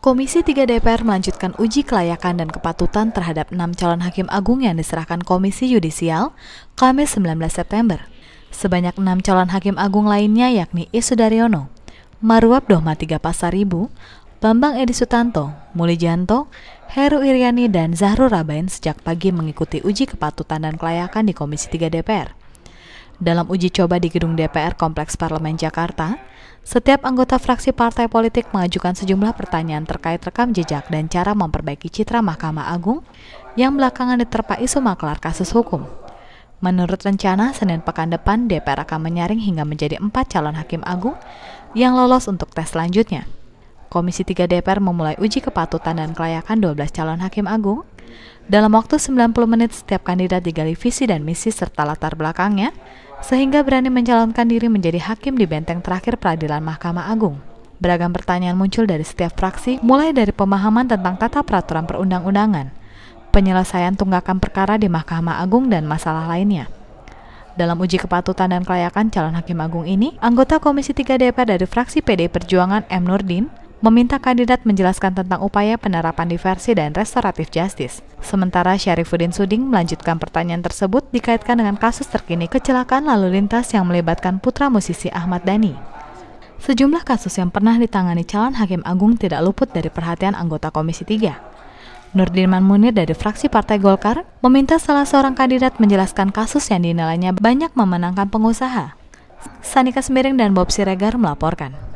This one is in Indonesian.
Komisi 3 DPR melanjutkan uji kelayakan dan kepatutan terhadap enam calon hakim agung yang diserahkan Komisi Yudisial Kamis 19 September. Sebanyak enam calon hakim agung lainnya yakni Isudaryono, Sudaryono, Dohma Tiga Pasaribu, Bambang Edi Sutanto, Muli Janto, Heru Iriani, dan Zahru Rabain sejak pagi mengikuti uji kepatutan dan kelayakan di Komisi 3 DPR. Dalam uji coba di gedung DPR Kompleks Parlemen Jakarta, setiap anggota fraksi partai politik mengajukan sejumlah pertanyaan terkait rekam jejak dan cara memperbaiki citra Mahkamah Agung yang belakangan diterpa isu maklar kasus hukum. Menurut rencana, Senin pekan depan DPR akan menyaring hingga menjadi empat calon hakim agung yang lolos untuk tes selanjutnya. Komisi 3 DPR memulai uji kepatutan dan kelayakan 12 calon hakim agung dalam waktu 90 menit, setiap kandidat digali visi dan misi serta latar belakangnya, sehingga berani mencalonkan diri menjadi hakim di benteng terakhir peradilan Mahkamah Agung. Beragam pertanyaan muncul dari setiap fraksi, mulai dari pemahaman tentang tata peraturan perundang-undangan, penyelesaian tunggakan perkara di Mahkamah Agung dan masalah lainnya. Dalam uji kepatutan dan kelayakan calon hakim agung ini, anggota Komisi 3 DPR dari fraksi PD Perjuangan M. Nurdin meminta kandidat menjelaskan tentang upaya penerapan diversi dan restoratif justice. Sementara Syarifuddin Suding melanjutkan pertanyaan tersebut dikaitkan dengan kasus terkini kecelakaan lalu lintas yang melibatkan putra musisi Ahmad Dhani. Sejumlah kasus yang pernah ditangani calon hakim agung tidak luput dari perhatian anggota Komisi 3. Nurdirman Munir dari fraksi Partai Golkar meminta salah seorang kandidat menjelaskan kasus yang dinilainya banyak memenangkan pengusaha. Sanika Semiring dan Bob Siregar melaporkan.